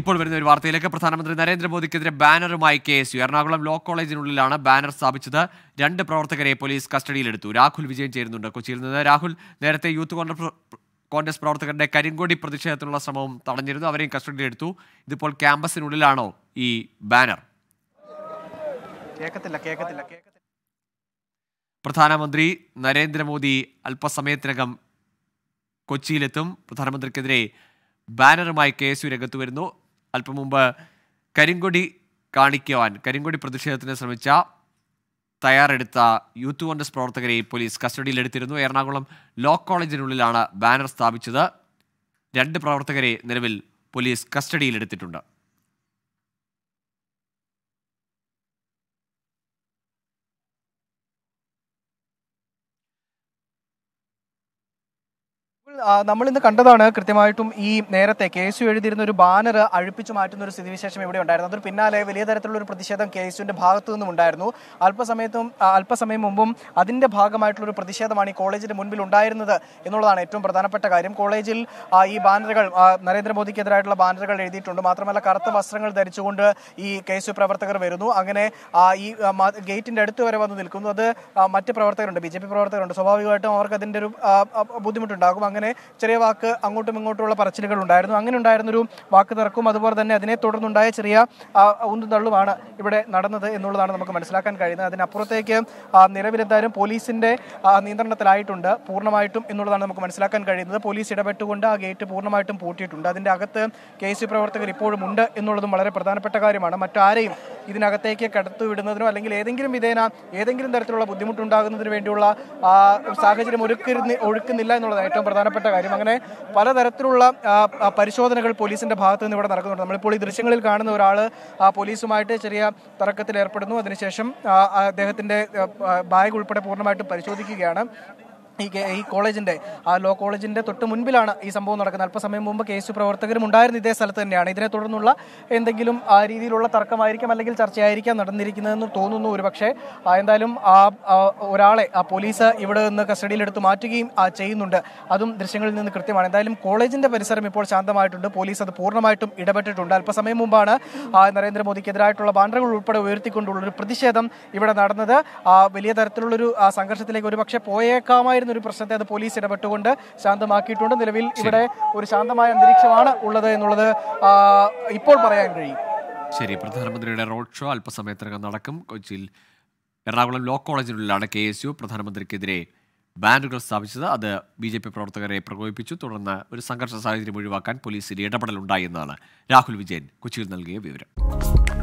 ഇപ്പോൾ വരുന്ന ഒരു വാർത്തയിലേക്ക് പ്രധാനമന്ത്രി നരേന്ദ്രമോദിക്കെതിരെ ബാനറുമായി കേസ് എറണാകുളം ലോ കോളേജിനുള്ളിലാണ് ബാനർ സ്ഥാപിച്ചത് രണ്ട് പ്രവർത്തകരെ പോലീസ് കസ്റ്റഡിയിലെടുത്തു രാഹുൽ വിജയൻ ചേരുന്നുണ്ട് കൊച്ചിയിൽ നിന്ന് രാഹുൽ നേരത്തെ യൂത്ത് കോൺഗ്രസ് പ്രവർത്തകരുടെ കരിങ്കോടി പ്രതിഷേധത്തിനുള്ള ശ്രമവും തടഞ്ഞിരുന്നു അവരെയും കസ്റ്റഡിയിലെടുത്തു ഇതിപ്പോൾ ക്യാമ്പസിനുള്ളിലാണോ ഈ ബാനർ പ്രധാനമന്ത്രി നരേന്ദ്രമോദി അല്പസമയത്തിനകം കൊച്ചിയിലെത്തും പ്രധാനമന്ത്രിക്കെതിരെ ബാനറുമായി കെ എസ് യു രംഗത്ത് വരുന്നു അല്പം മുമ്പ് കരിങ്കൊടി കാണിക്കുവാൻ കരിങ്കൊടി പ്രതിഷേധത്തിന് ശ്രമിച്ച തയ്യാറെടുത്ത യൂത്ത് കോൺഗ്രസ് പ്രവർത്തകരെ പോലീസ് കസ്റ്റഡിയിലെടുത്തിരുന്നു എറണാകുളം ലോ കോളേജിനുള്ളിലാണ് ബാനർ സ്ഥാപിച്ചത് രണ്ട് പ്രവർത്തകരെ നിലവിൽ പോലീസ് കസ്റ്റഡിയിലെടുത്തിട്ടുണ്ട് നമ്മൾ ഇന്ന് കണ്ടതാണ് കൃത്യമായിട്ടും ഈ നേരത്തെ കെ എസ് യു എഴുതിയിരുന്ന ഒരു ബാനർ അഴിപ്പിച്ചു മാറ്റുന്ന ഒരു സ്ഥിതിവിശേഷം ഇവിടെ ഉണ്ടായിരുന്നു അതിന് പിന്നാലെ വലിയ തരത്തിലുള്ള ഒരു പ്രതിഷേധം കെ എസ് ഭാഗത്തു നിന്നും ഉണ്ടായിരുന്നു അല്പസമയത്തും അല്പസമയം മുമ്പും അതിന്റെ ഭാഗമായിട്ടുള്ള ഒരു പ്രതിഷേധമാണ് ഈ കോളേജിന് മുൻപിൽ ഉണ്ടായിരുന്നത് എന്നുള്ളതാണ് ഏറ്റവും പ്രധാനപ്പെട്ട കാര്യം കോളേജിൽ ഈ ബാനറുകൾ നരേന്ദ്രമോദിക്കെതിരായിട്ടുള്ള ബാനറുകൾ എഴുതിയിട്ടുണ്ട് മാത്രമല്ല കറുത്ത വസ്ത്രങ്ങൾ ധരിച്ചുകൊണ്ട് ഈ കെ എസ് യു പ്രവർത്തകർ വരുന്നു അങ്ങനെ ഈ ഗേറ്റിന്റെ അടുത്ത് വരെ വന്ന് നിൽക്കുന്നു അത് മറ്റ് പ്രവർത്തകരുണ്ട് ബി ജെ പി പ്രവർത്തകരുണ്ട് സ്വാഭാവികമായിട്ടും അവർക്ക് അതിന്റെ ഒരു ബുദ്ധിമുട്ടുണ്ടാകും അങ്ങനെ അങ്ങനെ ചെറിയ വാക്ക് അങ്ങോട്ടും ഇങ്ങോട്ടുമുള്ള പറച്ചിലുകൾ ഉണ്ടായിരുന്നു അങ്ങനെ ഉണ്ടായിരുന്നൊരു വാക്ക് തിറക്കും അതുപോലെ തന്നെ അതിനെ തുടർന്നുണ്ടായ ചെറിയ ഊന്തും ഇവിടെ നടന്നത് എന്നുള്ളതാണ് നമുക്ക് മനസ്സിലാക്കാൻ കഴിയുന്നത് അതിനപ്പുറത്തേക്ക് നിലവിലെന്തായാലും പോലീസിന്റെ നിയന്ത്രണത്തിലായിട്ടുണ്ട് പൂർണ്ണമായിട്ടും എന്നുള്ളതാണ് നമുക്ക് മനസ്സിലാക്കാൻ കഴിയുന്നത് പോലീസ് ഇടപെട്ടുകൊണ്ട് ആ ഗേറ്റ് പൂർണ്ണമായിട്ടും പൂട്ടിയിട്ടുണ്ട് അതിൻ്റെ അകത്ത് കെ സി പ്രവർത്തകർ ഇപ്പോഴും ഉണ്ട് എന്നുള്ളതും വളരെ പ്രധാനപ്പെട്ട കാര്യമാണ് മറ്റാരെയും ഇതിനകത്തേക്ക് കടത്തുവിടുന്നതിനോ അല്ലെങ്കിൽ ഏതെങ്കിലും വിധേന ഏതെങ്കിലും തരത്തിലുള്ള ബുദ്ധിമുട്ടുണ്ടാകുന്നതിന് വേണ്ടിയുള്ള സാഹചര്യം ഒരുക്കരുന്ന് ഒഴുക്കുന്നില്ല എന്നുള്ളതാണ് ഏറ്റവും പ്രധാന പ്രധാനപ്പെട്ട കാര്യം അങ്ങനെ പലതരത്തിലുള്ള പരിശോധനകൾ പോലീസിന്റെ ഭാഗത്തു നിന്ന് ഇവിടെ നടക്കുന്നുണ്ട് നമ്മളിപ്പോൾ ഈ ദൃശ്യങ്ങളിൽ കാണുന്ന ഒരാൾ പോലീസുമായിട്ട് ചെറിയ തർക്കത്തിൽ ഏർപ്പെടുന്നു അതിനുശേഷം അദ്ദേഹത്തിന്റെ ബാഗ് ഉൾപ്പെടെ പൂർണ്ണമായിട്ടും പരിശോധിക്കുകയാണ് ഈ ഈ കോളേജിൻ്റെ ആ ലോ കോളേജിൻ്റെ തൊട്ട് മുൻപിലാണ് ഈ സംഭവം നടക്കുന്നത് അല്പസമയം മുമ്പ് കെ എസ് യു പ്രവർത്തകരും ഉണ്ടായിരുന്ന ഇതേ സ്ഥലത്ത് തന്നെയാണ് ഇതിനെ തുടർന്നുള്ള എന്തെങ്കിലും ആ രീതിയിലുള്ള തർക്കമായിരിക്കാം അല്ലെങ്കിൽ ചർച്ചയായിരിക്കാം നടന്നിരിക്കുന്നതെന്ന് തോന്നുന്നു ഒരു പക്ഷേ എന്തായാലും ആ ഒരാളെ ആ പോലീസ് ഇവിടെ നിന്ന് കസ്റ്റഡിയിലെടുത്ത് മാറ്റുകയും ചെയ്യുന്നുണ്ട് അതും ദൃശ്യങ്ങളിൽ നിന്ന് കൃത്യമാണ് എന്തായാലും കോളേജിൻ്റെ പരിസരം ഇപ്പോൾ ശാന്തമായിട്ടുണ്ട് പോലീസ് അത് പൂർണ്ണമായിട്ടും ഇടപെട്ടിട്ടുണ്ട് അല്പസമയം മുമ്പാണ് നരേന്ദ്രമോദിക്കെതിരായിട്ടുള്ള ബാനറുകൾ ഉൾപ്പെടെ ഉയർത്തിക്കൊണ്ടുള്ളൊരു പ്രതിഷേധം ഇവിടെ നടന്നത് വലിയ തരത്തിലുള്ളൊരു സംഘർഷത്തിലേക്ക് ഒരുപക്ഷെ പോയേക്കാമായിരുന്നു ഒരു പ്രശ്നത്തെ അത് പോലീസ് ഇടപെട്ടുകൊണ്ട് ശാന്തമാക്കിയിട്ടുണ്ട് നിലവിൽ ഇവിടെ ഒരു ശാന്തമായ അന്തരീക്ഷമാണ് ഉള്ളത് എന്നുള്ളത് ഇപ്പോൾ പറയാൻ കഴിയും ശരി പ്രധാനമന്ത്രിയുടെ റോഡ് ഷോ അല്പസമയത്തിനകം നടക്കും കൊച്ചിയിൽ എറണാകുളം ലോ കോളേജിനുള്ളിലാണ് കെ എസ് യു പ്രധാനമന്ത്രിക്കെതിരെ ബാനറുകൾ സ്ഥാപിച്ചത് അത് ബി ജെ പി പ്രവർത്തകരെ പ്രകോപിപ്പിച്ചു തുടർന്ന് ഒരു സംഘർഷ സാഹചര്യം ഒഴിവാക്കാൻ പോലീസിന്റെ ഇടപെടലുണ്ടായി എന്നാണ് രാഹുൽ വിജയൻ കൊച്ചിയിൽ നൽകിയ വിവരം